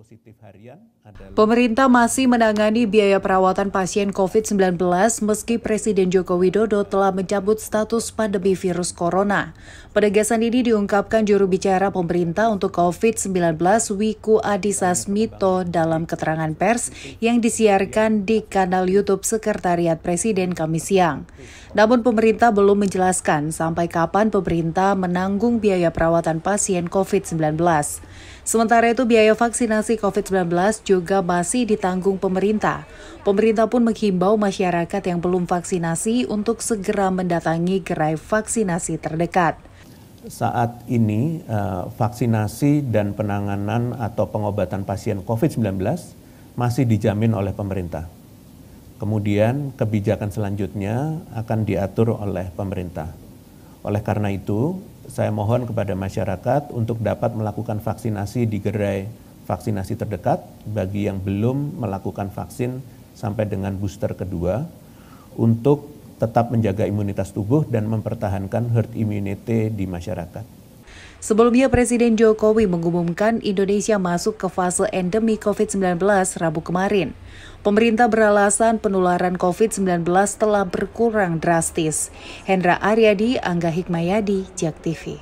positif harian adalah... Pemerintah masih menangani biaya perawatan pasien COVID-19 meski Presiden Joko Widodo telah mencabut status pandemi virus corona. Penegasan ini diungkapkan juru bicara pemerintah untuk COVID-19 Wiku Adhisa Smito dalam keterangan pers yang disiarkan di kanal YouTube Sekretariat Presiden Kamis siang. Namun pemerintah belum menjelaskan sampai kapan pemerintah menanggung biaya perawatan pasien COVID-19. Sementara itu biaya vaksinasi infeksi COVID-19 juga masih ditanggung pemerintah. Pemerintah pun menghimbau masyarakat yang belum vaksinasi untuk segera mendatangi gerai vaksinasi terdekat. Saat ini, eh, vaksinasi dan penanganan atau pengobatan pasien COVID-19 masih dijamin oleh pemerintah. Kemudian, kebijakan selanjutnya akan diatur oleh pemerintah. Oleh karena itu, saya mohon kepada masyarakat untuk dapat melakukan vaksinasi di gerai vaksinasi terdekat bagi yang belum melakukan vaksin sampai dengan booster kedua untuk tetap menjaga imunitas tubuh dan mempertahankan herd immunity di masyarakat. Sebelumnya, Presiden Jokowi mengumumkan Indonesia masuk ke fase endemi COVID-19 Rabu kemarin. Pemerintah beralasan penularan COVID-19 telah berkurang drastis. Hendra Aryadi, Angga Hikmayadi, Jak TV.